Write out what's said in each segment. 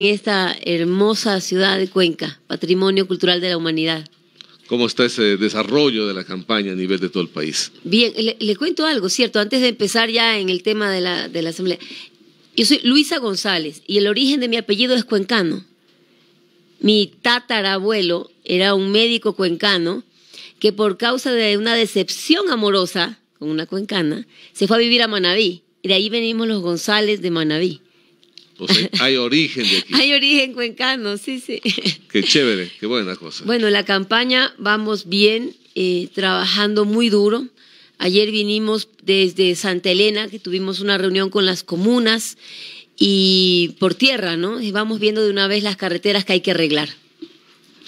en esta hermosa ciudad de Cuenca, Patrimonio Cultural de la Humanidad. ¿Cómo está ese desarrollo de la campaña a nivel de todo el país? Bien, le, cuento algo, ¿cierto? Antes de empezar ya en el tema de la, Asamblea. Yo soy Luisa González y el origen de mi apellido es cuencano. Mi tatarabuelo era un médico cuencano que por causa de una decepción amorosa con una cuencana se fue a vivir a Manaví Y de ahí venimos los González de Manaví. hay origen de aquí. hay origen cuencano, sí, sí. Qué chévere, qué buena cosa. Bueno, la campaña vamos bien, eh, trabajando muy duro. Ayer vinimos desde Santa Elena, que tuvimos una reunión con las comunas y por tierra, ¿no? Y vamos viendo de una vez las carreteras que hay que arreglar.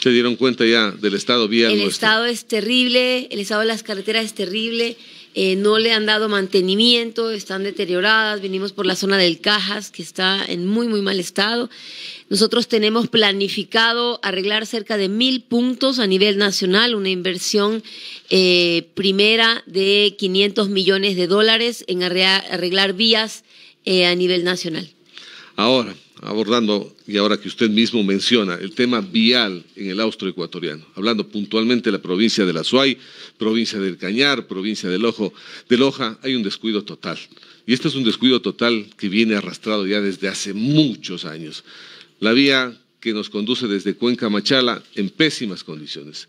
¿Se dieron cuenta ya del estado vial? El estado es terrible, el estado de las carreteras es terrible. Eh, no le han dado mantenimiento, están deterioradas, venimos por la zona del Cajas, que está en muy, muy mal estado. Nosotros tenemos planificado arreglar cerca de mil puntos a nivel nacional, una inversión eh, primera de 500 millones de dólares en arreglar vías eh, a nivel nacional. Ahora, abordando, y ahora que usted mismo menciona, el tema vial en el austro ecuatoriano, hablando puntualmente de la provincia de la Suay, provincia del Cañar, provincia del Ojo, de Loja, hay un descuido total. Y este es un descuido total que viene arrastrado ya desde hace muchos años. La vía que nos conduce desde Cuenca Machala en pésimas condiciones.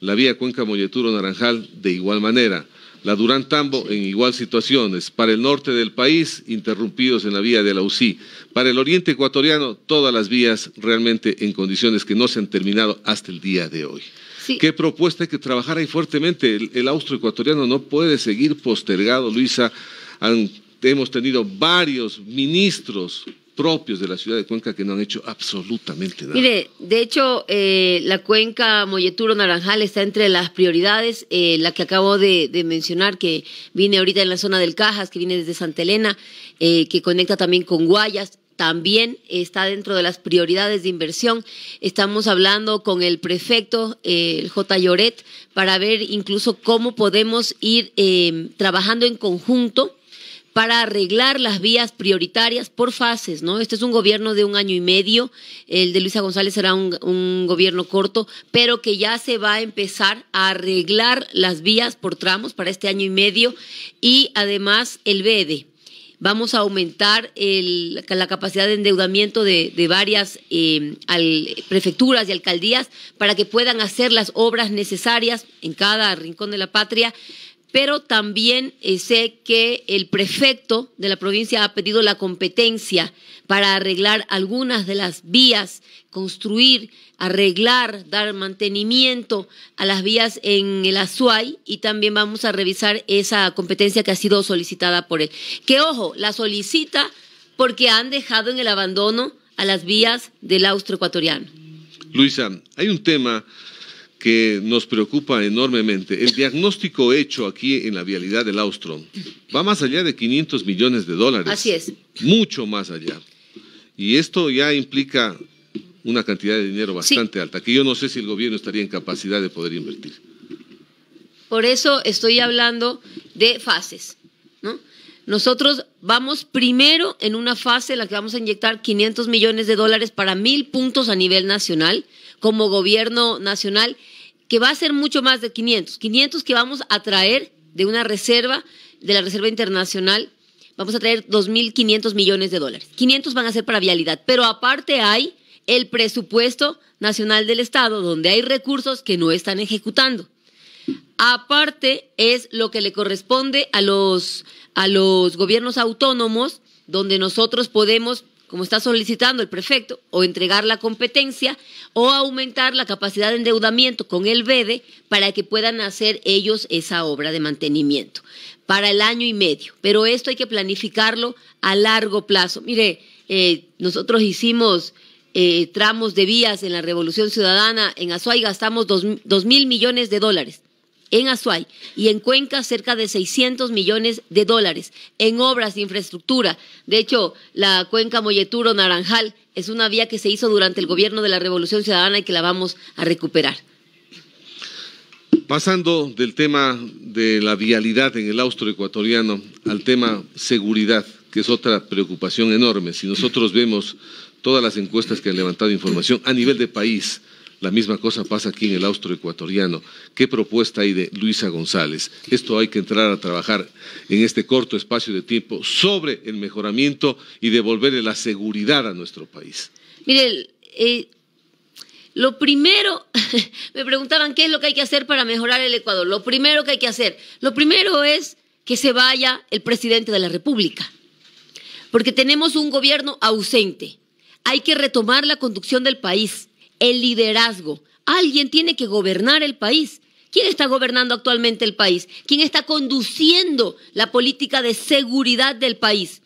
La vía Cuenca Molleturo Naranjal de igual manera. La Durantambo, en igual situaciones. Para el norte del país, interrumpidos en la vía de la UCI. Para el oriente ecuatoriano, todas las vías realmente en condiciones que no se han terminado hasta el día de hoy. ¿Qué propuesta hay que trabajar ahí fuertemente? El, austroecuatoriano no puede seguir postergado, Luisa. hemos tenido varios ministros propios de la ciudad de Cuenca que no han hecho absolutamente nada. Mire, de hecho, eh, la cuenca Molleturo-Naranjal está entre las prioridades, eh, la que acabo de, mencionar, que viene ahorita en la zona del Cajas, que viene desde Santa Elena, eh, que conecta también con Guayas, también está dentro de las prioridades de inversión. Estamos hablando con el prefecto, el J. Lloret, para ver incluso cómo podemos ir trabajando en conjunto para arreglar las vías prioritarias por fases, ¿no? Este es un gobierno de un año y medio, el de Luisa González será un, gobierno corto, pero que ya se va a empezar a arreglar las vías por tramos para este año y medio y además el BEDE, vamos a aumentar la capacidad de endeudamiento de, varias eh, prefecturas y alcaldías para que puedan hacer las obras necesarias en cada rincón de la patria pero también eh, sé que el prefecto de la provincia ha pedido la competencia para arreglar algunas de las vías, construir, arreglar, dar mantenimiento a las vías en el Azuay y también vamos a revisar esa competencia que ha sido solicitada por él. Que ojo, la solicita porque han dejado en el abandono a las vías del austroecuatoriano. Luisa, hay un tema que nos preocupa enormemente. El diagnóstico hecho aquí en la vialidad del Austro va más allá de 500 millones de dólares. Así es. Mucho más allá. Y esto ya implica una cantidad de dinero bastante alta, que yo no sé si el gobierno estaría en capacidad de poder invertir. Por eso estoy hablando de fases, ¿no? Nosotros vamos primero en una fase en la que vamos a inyectar 500 millones de dólares para mil puntos a nivel nacional, como gobierno nacional, que va a ser mucho más de 500. 500 que vamos a traer de una reserva, de la Reserva Internacional, vamos a traer 2.500 millones de dólares. 500 van a ser para vialidad, pero aparte hay el presupuesto nacional del Estado, donde hay recursos que no están ejecutando. Aparte es lo que le corresponde a los, gobiernos autónomos, donde nosotros podemos como está solicitando el prefecto, o entregar la competencia o aumentar la capacidad de endeudamiento con el BDE para que puedan hacer ellos esa obra de mantenimiento para el año y medio. Pero esto hay que planificarlo a largo plazo. Mire, eh, nosotros hicimos eh, tramos de vías en la Revolución Ciudadana, en Azuay gastamos dos, dos mil millones de dólares en Azuay y en Cuenca cerca de 600 millones de dólares en obras de infraestructura. De hecho, la Cuenca Molleturo Naranjal es una vía que se hizo durante el gobierno de la Revolución Ciudadana y que la vamos a recuperar. Pasando del tema de la vialidad en el austro ecuatoriano al tema seguridad, que es otra preocupación enorme. Si nosotros vemos todas las encuestas que han levantado información a nivel de país, la misma cosa pasa aquí en el austroecuatoriano. ¿Qué propuesta hay de Luisa González? Esto hay que entrar a trabajar en este corto espacio de tiempo sobre el mejoramiento y devolverle la seguridad a nuestro país. Mire, eh, lo primero, me preguntaban qué es lo que hay que hacer para mejorar el Ecuador. Lo primero que hay que hacer, lo primero es que se vaya el presidente de la República, porque tenemos un gobierno ausente. Hay que retomar la conducción del país el liderazgo. Alguien tiene que gobernar el país. ¿Quién está gobernando actualmente el país? ¿Quién está conduciendo la política de seguridad del país?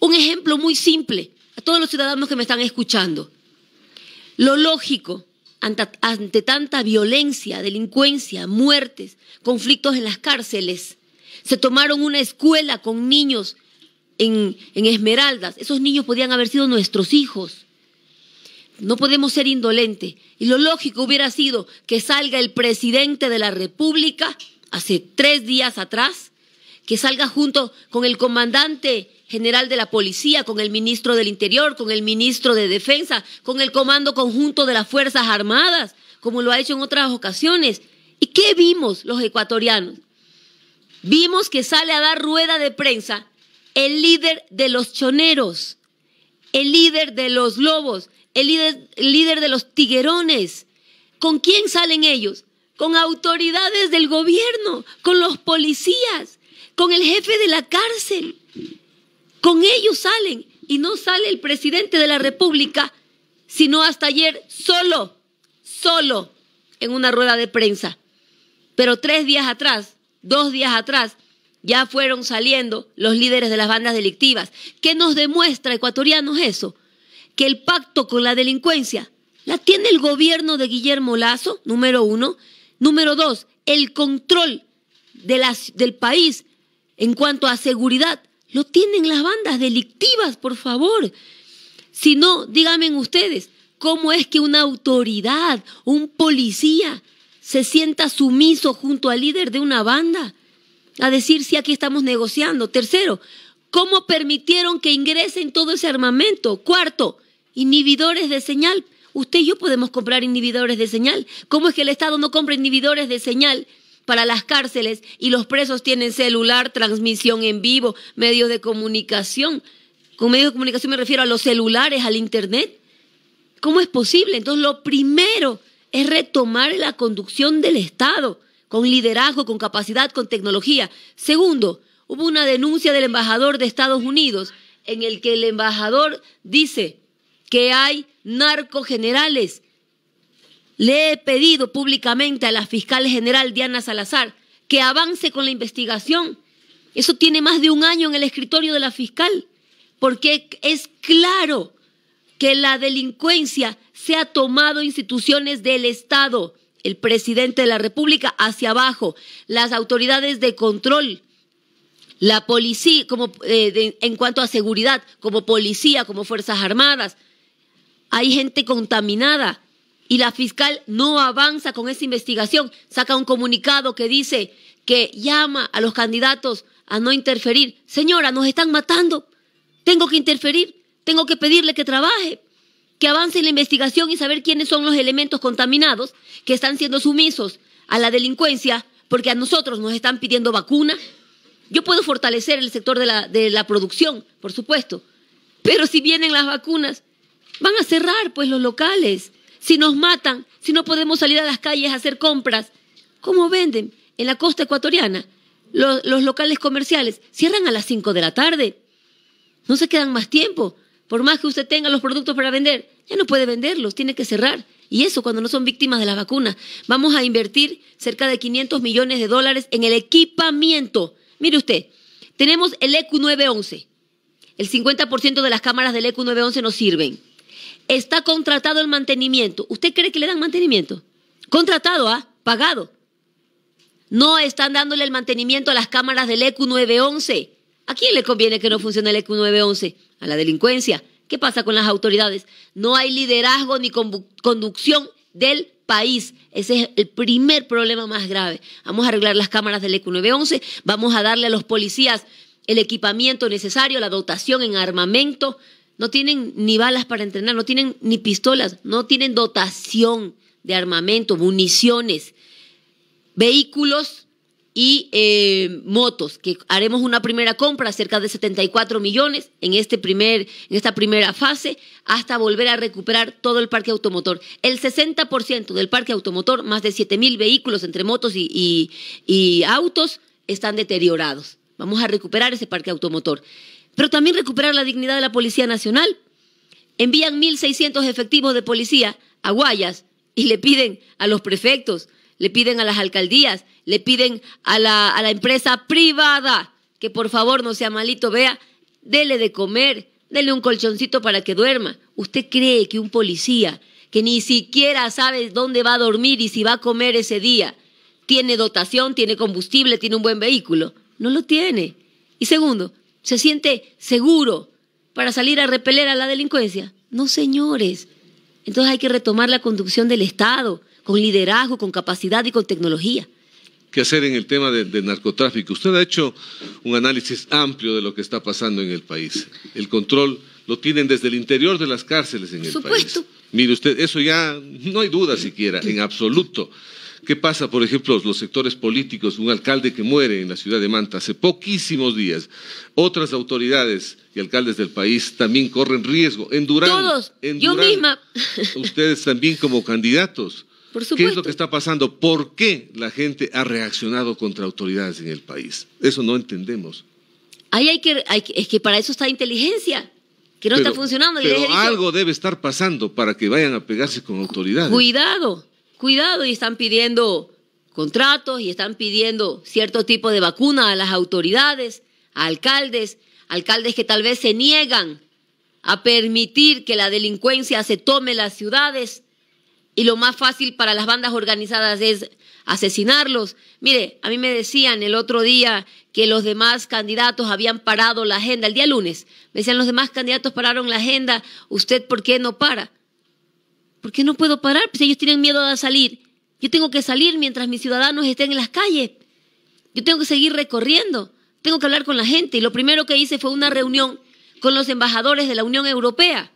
Un ejemplo muy simple a todos los ciudadanos que me están escuchando. Lo lógico ante, tanta violencia, delincuencia, muertes, conflictos en las cárceles, se tomaron una escuela con niños en, en Esmeraldas. Esos niños podían haber sido nuestros hijos. No podemos ser indolentes. Y lo lógico hubiera sido que salga el presidente de la República hace tres días atrás, que salga junto con el comandante general de la policía, con el ministro del Interior, con el ministro de Defensa, con el comando conjunto de las Fuerzas Armadas, como lo ha hecho en otras ocasiones. ¿Y qué vimos los ecuatorianos? Vimos que sale a dar rueda de prensa el líder de los choneros, el líder de los lobos, el líder, de los tiguerones. ¿Con quién salen ellos? Con autoridades del gobierno, con los policías, con el jefe de la cárcel. Con ellos salen y no sale el presidente de la República, sino hasta ayer solo, solo en una rueda de prensa. Pero tres días atrás, dos días atrás, ya fueron saliendo los líderes de las bandas delictivas. ¿Qué nos demuestra, ecuatorianos, eso? Que el pacto con la delincuencia la tiene el gobierno de Guillermo Lazo, número uno. Número dos, el control del país en cuanto a seguridad lo tienen las bandas delictivas, por favor. Si no, díganme ustedes, ¿cómo es que una autoridad, un policía, se sienta sumiso junto al líder de una banda? a decir si aquí estamos negociando. Tercero, ¿cómo permitieron que ingresen todo ese armamento? Cuarto, inhibidores de señal. Usted y yo podemos comprar inhibidores de señal. ¿Cómo es que el Estado no compra inhibidores de señal? para las cárceles y los presos tienen celular, transmisión en vivo, medios de comunicación. Con medios de comunicación me refiero a los celulares, al Internet. ¿Cómo es posible? Entonces lo primero es retomar la conducción del Estado con liderazgo, con capacidad, con tecnología. Segundo, hubo una denuncia del embajador de Estados Unidos en el que el embajador dice que hay narcogenerales. Le he pedido públicamente a la fiscal general Diana Salazar que avance con la investigación. Eso tiene más de un año en el escritorio de la fiscal, porque es claro que la delincuencia se ha tomado instituciones del Estado el presidente de la República hacia abajo, las autoridades de control, la policía, como, eh, en cuanto a seguridad, como policía, como Fuerzas Armadas. Hay gente contaminada y la fiscal no avanza con esa investigación. Saca un comunicado que dice que llama a los candidatos a no interferir. Señora, nos están matando. Tengo que interferir. Tengo que pedirle que trabaje que avance la investigación y saber quiénes son los elementos contaminados que están siendo sumisos a la delincuencia porque a nosotros nos están pidiendo vacuna. Yo puedo fortalecer el sector de la, producción, por supuesto, pero si vienen las vacunas, van a cerrar pues los locales. Si nos matan, si no podemos salir a las calles a hacer compras, ¿cómo venden en la costa ecuatoriana? Los, los locales comerciales cierran a las 5 de la tarde. No se quedan más tiempo. Por más que usted tenga los productos para vender, ya no puede venderlos, tiene que cerrar. Y eso cuando no son víctimas de la vacuna. Vamos a invertir cerca de 500 millones de dólares en el equipamiento. Mire usted, tenemos el EQ911. El 50% de las cámaras del EQ911 no sirven. Está contratado el mantenimiento. ¿Usted cree que le dan mantenimiento? Contratado, ¿ah? Pagado. No están dándole el mantenimiento a las cámaras del EQ911. ¿A quién le conviene que no funcione el EQ911? A la delincuencia. ¿Qué pasa con las autoridades? No hay liderazgo ni conducción del país. Ese es el primer problema más grave. Vamos a arreglar las cámaras del EQ911, vamos a darle a los policías el equipamiento necesario, la dotación en armamento. No tienen ni balas para entrenar, no tienen ni pistolas, no tienen dotación de armamento, municiones, vehículos y eh, motos, que haremos una primera compra cerca de 74 millones en, este en esta primera fase hasta volver a recuperar todo el parque automotor. El 60% del parque automotor, más de 7 mil vehículos entre motos y, y autos, están deteriorados. Vamos a recuperar ese parque automotor. Pero también recuperar la dignidad de la Policía Nacional. Envían 1.600 efectivos de policía a Guayas y le piden a los prefectos, le piden a las alcaldías, le piden a la, a la empresa privada que por favor no sea malito, vea, dele de comer, dele un colchoncito para que duerma. ¿Usted cree que un policía que ni siquiera sabe dónde va a dormir y si va a comer ese día, tiene dotación, tiene combustible, tiene un buen vehículo? No lo tiene. Y segundo, ¿se siente seguro para salir a repeler a la delincuencia? No, señores. Entonces hay que retomar la conducción del Estado con liderazgo, con capacidad y con tecnología. ¿Qué hacer en el tema del narcotráfico? Usted ha hecho un análisis amplio de lo que está pasando en el país. El control lo tienen desde el interior de las cárceles en el supuesto. Mire usted, eso ya no hay duda siquiera, en absoluto. ¿Qué pasa, por ejemplo, los sectores políticos? Un alcalde que muere en la ciudad de Manta hace poquísimos días. Otras autoridades y alcaldes del país también corren riesgo. En Todos. En Ustedes también como candidatos. ¿Qué es lo que está pasando? ¿Por qué la gente ha reaccionado contra autoridades en el país? Eso no entendemos. que, es que para eso está inteligencia, que no está funcionando. Pero algo debe estar pasando para que vayan a pegarse con autoridades. Cuidado, cuidado, y están pidiendo contratos y están pidiendo cierto tipo de vacuna a las autoridades, a alcaldes, alcaldes que tal vez se niegan a permitir que la delincuencia se tome las ciudades y lo más fácil para las bandas organizadas es asesinarlos. Mire, a mí me decían el otro día que los demás candidatos habían parado la agenda, el día lunes. Me decían, los demás candidatos pararon la agenda, ¿usted por qué no para? ¿Por qué no puedo parar? Pues ellos tienen miedo a salir. Yo tengo que salir mientras mis ciudadanos estén en las calles. Yo tengo que seguir recorriendo. Tengo que hablar con la gente. Y lo primero que hice fue una reunión con los embajadores de la Unión Europea.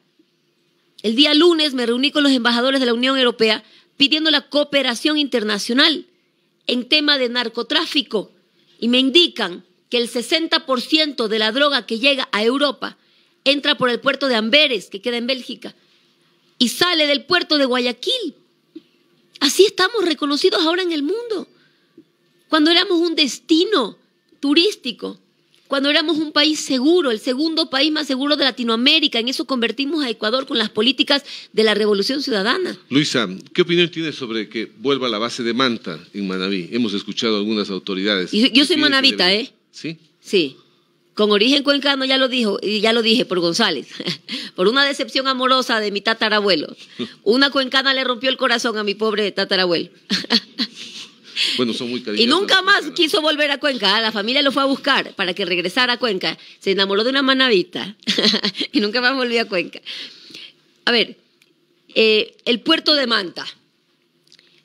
El día lunes me reuní con los embajadores de la Unión Europea pidiendo la cooperación internacional en tema de narcotráfico y me indican que el 60% de la droga que llega a Europa entra por el puerto de Amberes, que queda en Bélgica, y sale del puerto de Guayaquil. Así estamos reconocidos ahora en el mundo, cuando éramos un destino turístico cuando éramos un país seguro, el segundo país más seguro de Latinoamérica. En eso convertimos a Ecuador con las políticas de la Revolución Ciudadana. Luisa, ¿qué opinión tienes sobre que vuelva la base de Manta en Manaví? Hemos escuchado algunas autoridades. yo soy manavita, ¿eh? Sí. Sí. Con origen cuencano ya lo dijo, y ya lo dije por González, por una decepción amorosa de mi tatarabuelo. Una cuencana le rompió el corazón a mi pobre tatarabuelo. Y nunca más quiso volver a Cuenca. Ah, la familia lo fue a buscar para que regresara a Cuenca. Se enamoró de una manavita y nunca más volvió a Cuenca. A ver, eh, el puerto de Manta.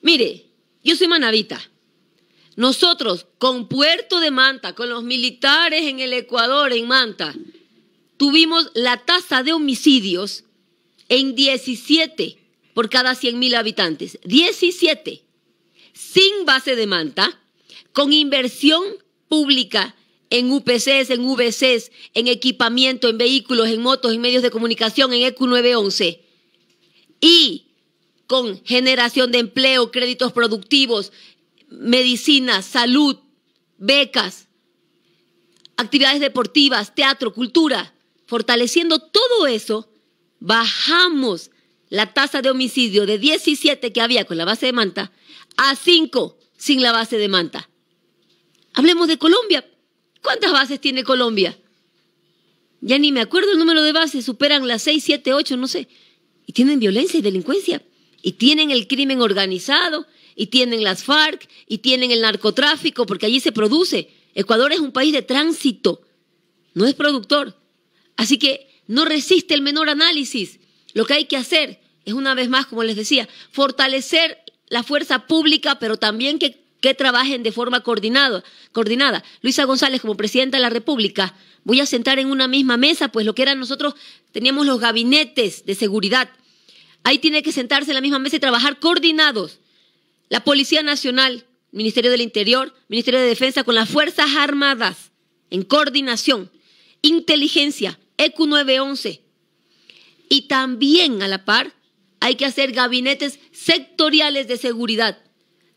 Mire, yo soy manavita. Nosotros, con Puerto de Manta, con los militares en el Ecuador, en Manta, tuvimos la tasa de homicidios en 17 por cada 100.000 habitantes. 17 sin base de manta, con inversión pública en UPCs, en VCs, en equipamiento, en vehículos, en motos, en medios de comunicación, en EQ911. Y con generación de empleo, créditos productivos, medicina, salud, becas, actividades deportivas, teatro, cultura. Fortaleciendo todo eso, bajamos la tasa de homicidio de 17 que había con la base de manta a cinco sin la base de Manta. Hablemos de Colombia. ¿Cuántas bases tiene Colombia? Ya ni me acuerdo el número de bases, superan las 6, 7, 8, no sé. Y tienen violencia y delincuencia. Y tienen el crimen organizado, y tienen las FARC, y tienen el narcotráfico, porque allí se produce. Ecuador es un país de tránsito, no es productor. Así que no resiste el menor análisis. Lo que hay que hacer es, una vez más, como les decía, fortalecer la fuerza pública, pero también que, trabajen de forma coordinada. Luisa González, como presidenta de la República, voy a sentar en una misma mesa, pues lo que eran nosotros teníamos los gabinetes de seguridad. Ahí tiene que sentarse en la misma mesa y trabajar coordinados. La Policía Nacional, Ministerio del Interior, Ministerio de Defensa, con las Fuerzas Armadas, en coordinación. Inteligencia, EQ 911. Y también a la par hay que hacer gabinetes sectoriales de seguridad,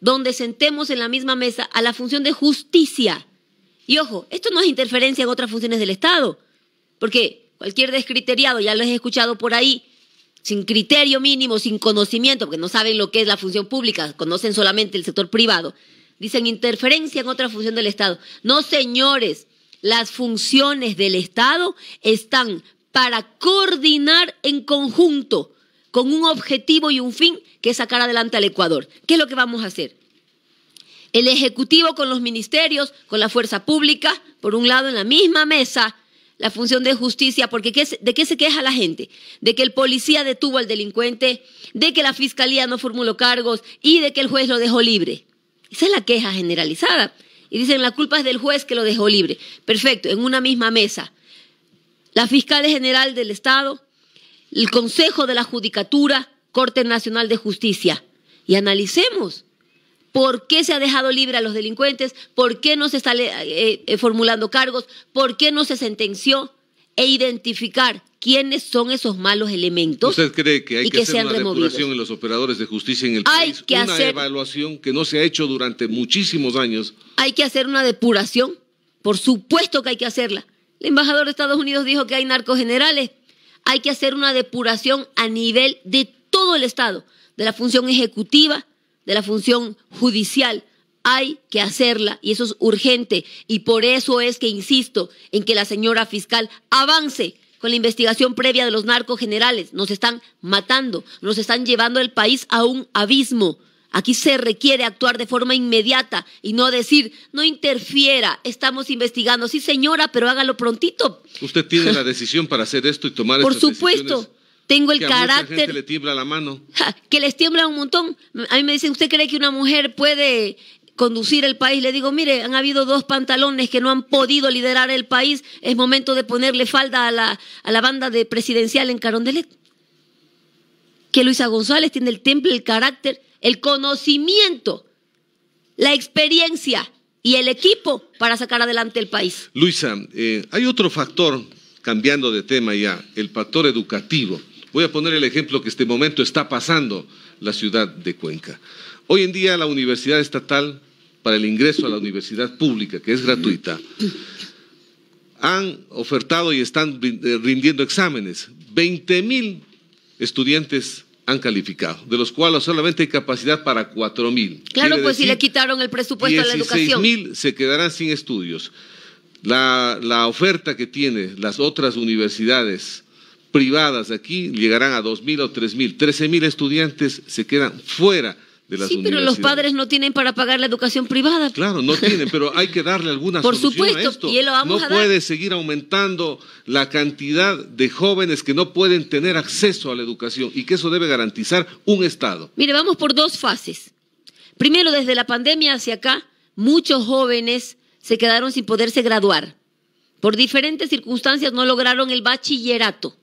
donde sentemos en la misma mesa a la función de justicia. Y ojo, esto no es interferencia en otras funciones del Estado, porque cualquier descriteriado, ya lo he escuchado por ahí, sin criterio mínimo, sin conocimiento, porque no saben lo que es la función pública, conocen solamente el sector privado, dicen interferencia en otra función del Estado. No, señores, las funciones del Estado están para coordinar en conjunto con un objetivo y un fin que es sacar adelante al Ecuador. ¿Qué es lo que vamos a hacer? El Ejecutivo con los ministerios, con la fuerza pública, por un lado en la misma mesa, la función de justicia, porque ¿de qué se queja la gente? De que el policía detuvo al delincuente, de que la fiscalía no formuló cargos y de que el juez lo dejó libre. Esa es la queja generalizada. Y dicen, la culpa es del juez que lo dejó libre. Perfecto, en una misma mesa. La fiscal general del Estado, el Consejo de la Judicatura, Corte Nacional de Justicia, y analicemos por qué se ha dejado libre a los delincuentes, por qué no se está eh, eh, formulando cargos, por qué no se sentenció e identificar quiénes son esos malos elementos. ¿Usted cree que hay que, hacer una depuración en los operadores de justicia en el país? hay que hacer... una evaluación que no se ha hecho durante muchísimos años. Hay que hacer una depuración, por supuesto que hay que hacerla. El embajador de Estados Unidos dijo que hay narcogenerales, hay que hacer una depuración a nivel de todo el Estado, de la función ejecutiva, de la función judicial. Hay que hacerla y eso es urgente. Y por eso es que insisto en que la señora fiscal avance con la investigación previa de los narcogenerales. Nos están matando, nos están llevando el país a un abismo. Aquí se requiere actuar de forma inmediata y no decir, no interfiera, estamos investigando. Sí, señora, pero hágalo prontito. Usted tiene la decisión para hacer esto y tomar Por supuesto. tengo el que a carácter. Mucha le tiembla la mano. Que les tiembla un montón. A mí me dicen, ¿usted cree que una mujer puede conducir el país? Le digo, mire, han habido dos pantalones que no han podido liderar el país. Es momento de ponerle falda a la, banda de presidencial en Carondelet que Luisa González tiene el temple, el carácter, el conocimiento, la experiencia y el equipo para sacar adelante el país. Luisa, eh, hay otro factor, cambiando de tema ya, el factor educativo. Voy a poner el ejemplo que este momento está pasando la ciudad de Cuenca. Hoy en día la Universidad Estatal para el ingreso a la universidad pública, que es gratuita, han ofertado y están eh, rindiendo exámenes. 20 mil estudiantes han calificado, de los cuales solamente hay capacidad para cuatro mil. Claro, pues si le quitaron el presupuesto a la educación. mil se quedarán sin estudios. La, la, oferta que tienen las otras universidades privadas aquí llegarán a dos mil o tres mil. 13 mil estudiantes se quedan fuera Sí, pero los padres no tienen para pagar la educación privada. Claro, no tienen, pero hay que darle alguna Por supuesto, no puede seguir aumentando la cantidad de jóvenes que no pueden tener acceso a la educación y que eso debe garantizar un Estado. Mire, vamos por dos fases. Primero, desde la pandemia hacia acá, muchos jóvenes se quedaron sin poderse graduar. Por diferentes circunstancias no lograron el bachillerato.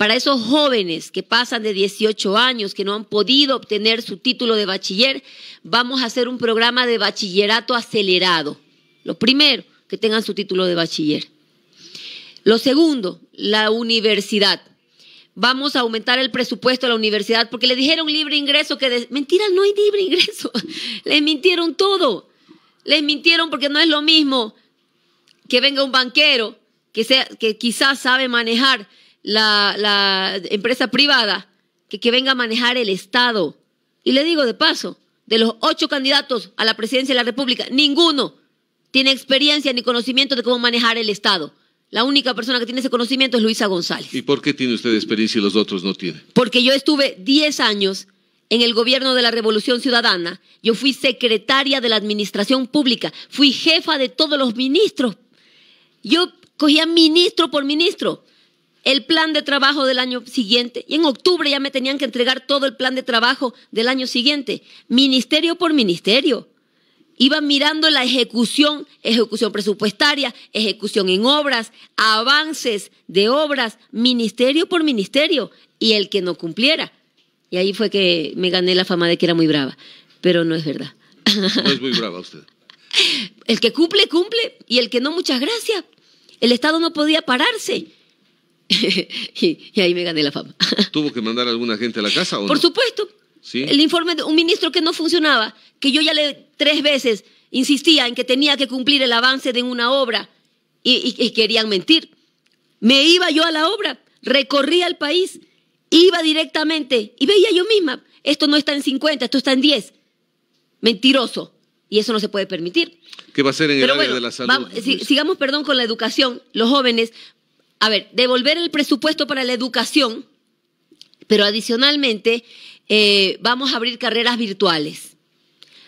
Para esos jóvenes que pasan de 18 años, que no han podido obtener su título de bachiller, vamos a hacer un programa de bachillerato acelerado. Lo primero, que tengan su título de bachiller. Lo segundo, la universidad. Vamos a aumentar el presupuesto de la universidad porque le dijeron libre ingreso que... Mentira, no hay libre ingreso. Les mintieron todo. Les mintieron porque no es lo mismo que venga un banquero que, que quizás sabe manejar la, empresa privada que, venga a manejar el Estado. Y le digo de paso, de los ocho candidatos a la presidencia de la República, ninguno tiene experiencia ni conocimiento de cómo manejar el Estado. La única persona que tiene ese conocimiento es Luisa González. ¿Y por qué tiene usted experiencia y los otros no tienen? Porque yo estuve diez años en el gobierno de la Revolución Ciudadana. Yo fui secretaria de la Administración Pública. Fui jefa de todos los ministros. Yo cogía ministro por ministro el plan de trabajo del año siguiente y en octubre ya me tenían que entregar todo el plan de trabajo del año siguiente, ministerio por ministerio. Iban mirando la ejecución, ejecución presupuestaria, ejecución en obras, avances de obras, ministerio por ministerio y el que no cumpliera. Y ahí fue que me gané la fama de que era muy brava, pero no es verdad. No es muy brava usted. El que cumple, cumple y el que no, muchas gracias. El Estado no podía pararse. y, ahí me gané la fama. ¿Tuvo que mandar a alguna gente a la casa o Por supuesto. ¿Sí? El informe de un ministro que no funcionaba, que yo ya le tres veces insistía en que tenía que cumplir el avance de una obra y, querían mentir. Me iba yo a la obra, recorría el país, iba directamente y veía yo misma, esto no está en 50, esto está en 10. Mentiroso. Y eso no se puede permitir. ¿Qué va a ser en el área de la salud? sigamos, perdón, con la educación. Los jóvenes a ver, devolver el presupuesto para la educación, pero adicionalmente eh, vamos a abrir carreras virtuales.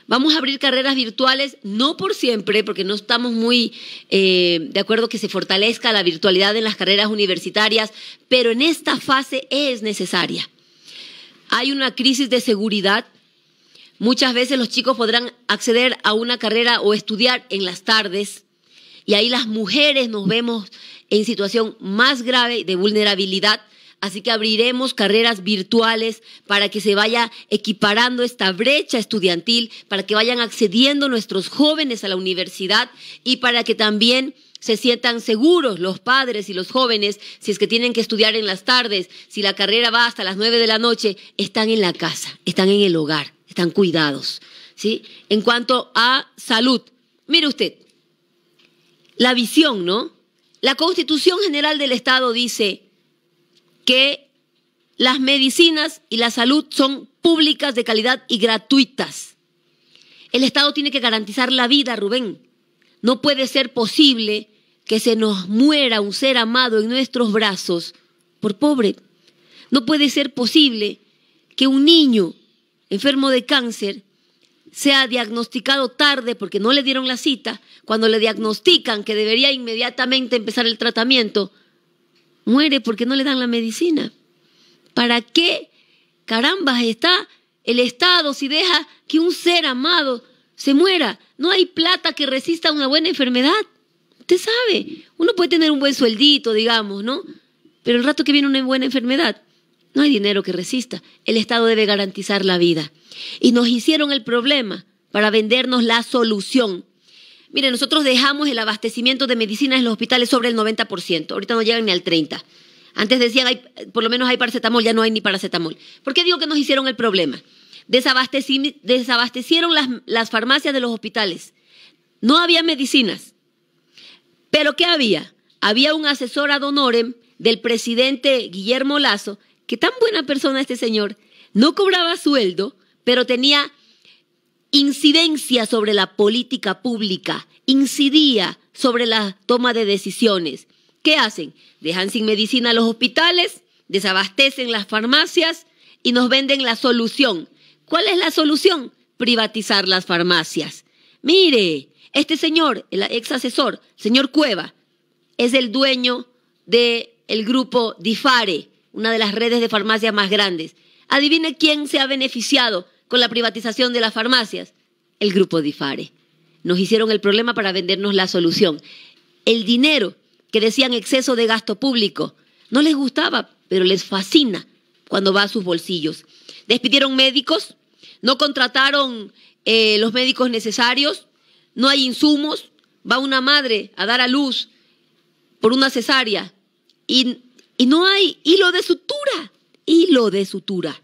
Vamos a abrir carreras virtuales, no por siempre, porque no estamos muy eh, de acuerdo que se fortalezca la virtualidad en las carreras universitarias, pero en esta fase es necesaria. Hay una crisis de seguridad. Muchas veces los chicos podrán acceder a una carrera o estudiar en las tardes, y ahí las mujeres nos vemos en situación más grave de vulnerabilidad. Así que abriremos carreras virtuales para que se vaya equiparando esta brecha estudiantil, para que vayan accediendo nuestros jóvenes a la universidad y para que también se sientan seguros los padres y los jóvenes, si es que tienen que estudiar en las tardes, si la carrera va hasta las nueve de la noche, están en la casa, están en el hogar, están cuidados. ¿sí? En cuanto a salud, mire usted, la visión, ¿no? La Constitución General del Estado dice que las medicinas y la salud son públicas de calidad y gratuitas. El Estado tiene que garantizar la vida, Rubén. No puede ser posible que se nos muera un ser amado en nuestros brazos por pobre. No puede ser posible que un niño enfermo de cáncer sea diagnosticado tarde porque no le dieron la cita, cuando le diagnostican que debería inmediatamente empezar el tratamiento, muere porque no le dan la medicina. ¿Para qué caramba, está el Estado si deja que un ser amado se muera? No hay plata que resista una buena enfermedad. Usted sabe, uno puede tener un buen sueldito, digamos, ¿no? Pero el rato que viene una buena enfermedad, no hay dinero que resista. El Estado debe garantizar la vida. Y nos hicieron el problema para vendernos la solución. Mire, nosotros dejamos el abastecimiento de medicinas en los hospitales sobre el 90%. Ahorita no llegan ni al 30%. Antes decían, por lo menos hay paracetamol, ya no hay ni paracetamol. ¿Por qué digo que nos hicieron el problema? Desabastecieron las, las farmacias de los hospitales. No había medicinas. ¿Pero qué había? Había un asesor ad honorem del presidente Guillermo Lazo qué tan buena persona este señor. No cobraba sueldo, pero tenía incidencia sobre la política pública, incidía sobre la toma de decisiones. ¿Qué hacen? Dejan sin medicina los hospitales, desabastecen las farmacias y nos venden la solución. ¿Cuál es la solución? Privatizar las farmacias. Mire, este señor, el ex asesor, señor Cueva, es el dueño del grupo Difare, una de las redes de farmacias más grandes. Adivine quién se ha beneficiado con la privatización de las farmacias. El grupo Difare. Nos hicieron el problema para vendernos la solución. El dinero que decían exceso de gasto público no les gustaba, pero les fascina cuando va a sus bolsillos. Despidieron médicos, no contrataron eh, los médicos necesarios, no hay insumos, va una madre a dar a luz por una cesárea y y no hay hilo de sutura, hilo de sutura.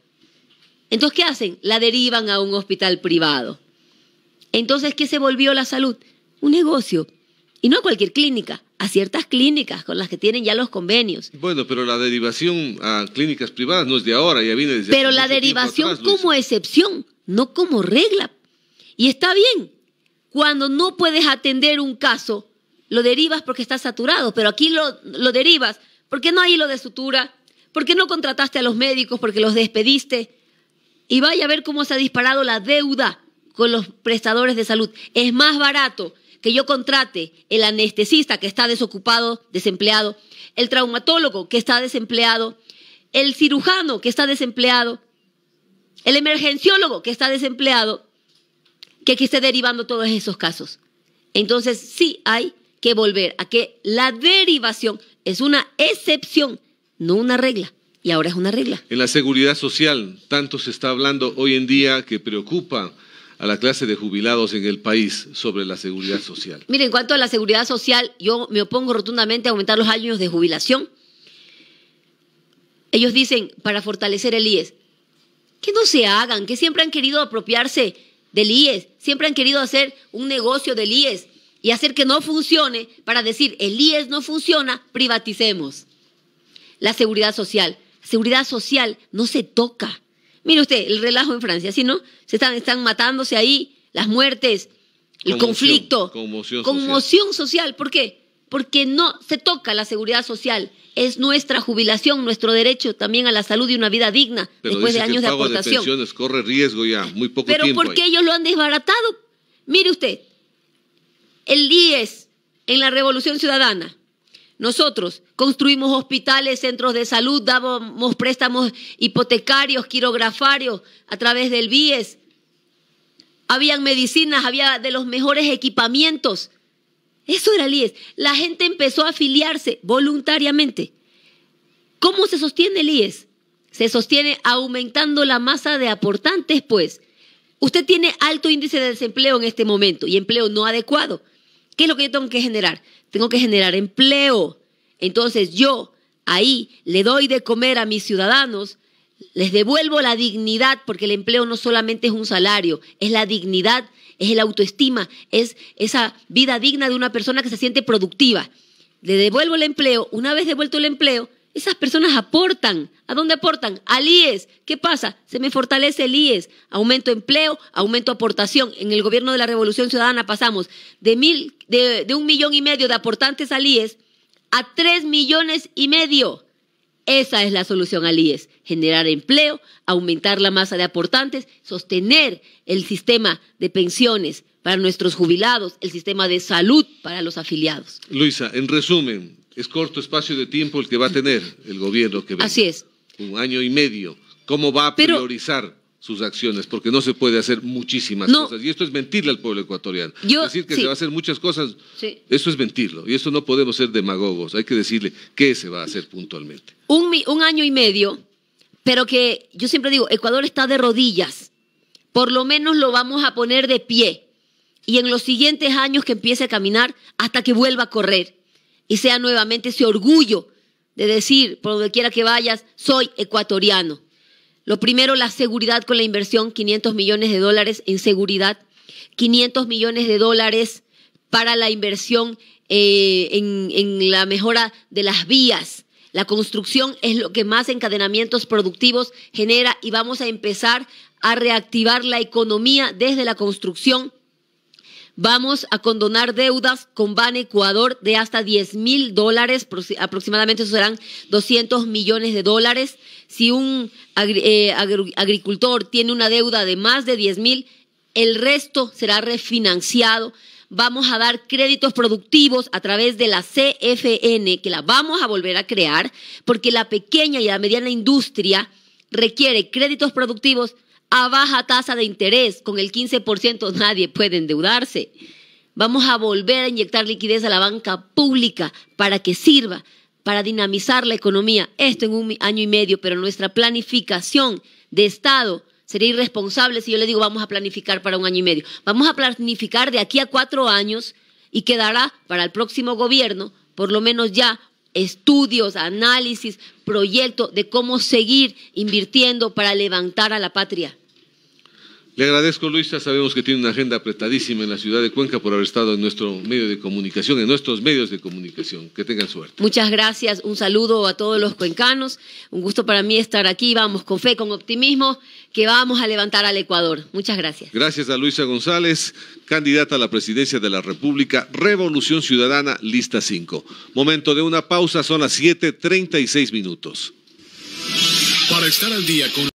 Entonces, ¿qué hacen? La derivan a un hospital privado. Entonces, ¿qué se volvió la salud? Un negocio. Y no a cualquier clínica, a ciertas clínicas con las que tienen ya los convenios. Bueno, pero la derivación a clínicas privadas no es de ahora, ya viene desde Pero la derivación como excepción, no como regla. Y está bien, cuando no puedes atender un caso, lo derivas porque está saturado, pero aquí lo derivas ¿Por qué no hay hilo de sutura? ¿Por qué no contrataste a los médicos porque los despediste? Y vaya a ver cómo se ha disparado la deuda con los prestadores de salud. Es más barato que yo contrate el anestesista que está desocupado, desempleado, el traumatólogo que está desempleado, el cirujano que está desempleado, el emergenciólogo que está desempleado, que esté derivando todos esos casos. Entonces sí hay que volver a que la derivación, es una excepción, no una regla. Y ahora es una regla. En la seguridad social, tanto se está hablando hoy en día que preocupa a la clase de jubilados en el país sobre la seguridad social. Mire, en cuanto a la seguridad social, yo me opongo rotundamente a aumentar los años de jubilación. Ellos dicen, para fortalecer el IES, que no se hagan, que siempre han querido apropiarse del IES, siempre han querido hacer un negocio del IES y hacer que no funcione para decir, el IES no funciona, privaticemos. La seguridad social. Seguridad social no se toca. Mire usted, el relajo en Francia, si no? Se están, matándose ahí, las muertes, el conflicto. Conmoción, social. ¿Por qué? Porque no se toca la seguridad social. Es nuestra jubilación, nuestro derecho también a la salud y una vida digna después de años de aportación. corre riesgo ya, muy poco Pero porque ¿por ellos lo han desbaratado? Mire usted, el IES en la Revolución Ciudadana, nosotros construimos hospitales, centros de salud, dábamos préstamos hipotecarios, quirografarios a través del BIES. Habían medicinas, había de los mejores equipamientos. Eso era el IES. La gente empezó a afiliarse voluntariamente. ¿Cómo se sostiene el IES? Se sostiene aumentando la masa de aportantes, pues. Usted tiene alto índice de desempleo en este momento y empleo no adecuado. ¿Qué es lo que yo tengo que generar? Tengo que generar empleo. Entonces yo ahí le doy de comer a mis ciudadanos, les devuelvo la dignidad, porque el empleo no solamente es un salario, es la dignidad, es el autoestima, es esa vida digna de una persona que se siente productiva. Le devuelvo el empleo, una vez devuelto el empleo, esas personas aportan. ¿A dónde aportan? Al IES. ¿Qué pasa? Se me fortalece el IES. Aumento empleo, aumento aportación. En el gobierno de la Revolución Ciudadana pasamos de, de un millón y medio de aportantes al IES a tres millones y medio. Esa es la solución al IES. Generar empleo, aumentar la masa de aportantes, sostener el sistema de pensiones para nuestros jubilados, el sistema de salud para los afiliados. Luisa, en resumen, es corto espacio de tiempo el que va a tener el gobierno que venga. Así es. Un año y medio. ¿Cómo va a priorizar sus acciones? Porque no se puede hacer muchísimas cosas. Y esto es mentirle al pueblo ecuatoriano. decir que se va a hacer muchas cosas, eso es mentirlo. Y eso no podemos ser demagogos. Hay que decirle qué se va a hacer puntualmente. un año y medio pero que yo siempre digo, Ecuador está de rodillas, por lo menos lo vamos a poner de pie y en los siguientes años que empiece a caminar hasta que vuelva a correr y sea nuevamente ese orgullo de decir, por donde quiera que vayas, soy ecuatoriano. Lo primero, la seguridad con la inversión, 500 millones de dólares en seguridad, 500 millones de dólares para la inversión eh, en, en la mejora de las vías. La construcción es lo que más encadenamientos productivos genera y vamos a empezar a reactivar la economía desde la construcción Vamos a condonar deudas con Ban Ecuador de hasta 10 mil dólares, aproximadamente serán 200 millones de dólares. Si un eh, agricultor tiene una deuda de más de 10 mil, el resto será refinanciado. Vamos a dar créditos productivos a través de la CFN, que la vamos a volver a crear, porque la pequeña y la mediana industria requiere créditos productivos a baja tasa de interés, con el 15% nadie puede endeudarse. Vamos a volver a inyectar liquidez a la banca pública para que sirva, para dinamizar la economía. Esto en un año y medio, pero nuestra planificación de Estado sería irresponsable si yo le digo vamos a planificar para un año y medio. Vamos a planificar de aquí a cuatro años y quedará para el próximo gobierno por lo menos ya estudios, análisis, proyectos de cómo seguir invirtiendo para levantar a la patria. Le agradezco, Luisa. Sabemos que tiene una agenda apretadísima en la ciudad de Cuenca por haber estado en nuestro medio de comunicación, en nuestros medios de comunicación. Que tengan suerte. Muchas gracias. Un saludo a todos los cuencanos. Un gusto para mí estar aquí. Vamos con fe, con optimismo, que vamos a levantar al Ecuador. Muchas gracias. Gracias a Luisa González, candidata a la presidencia de la República, Revolución Ciudadana, lista 5. Momento de una pausa. Son las 7:36 minutos. Para estar al día con.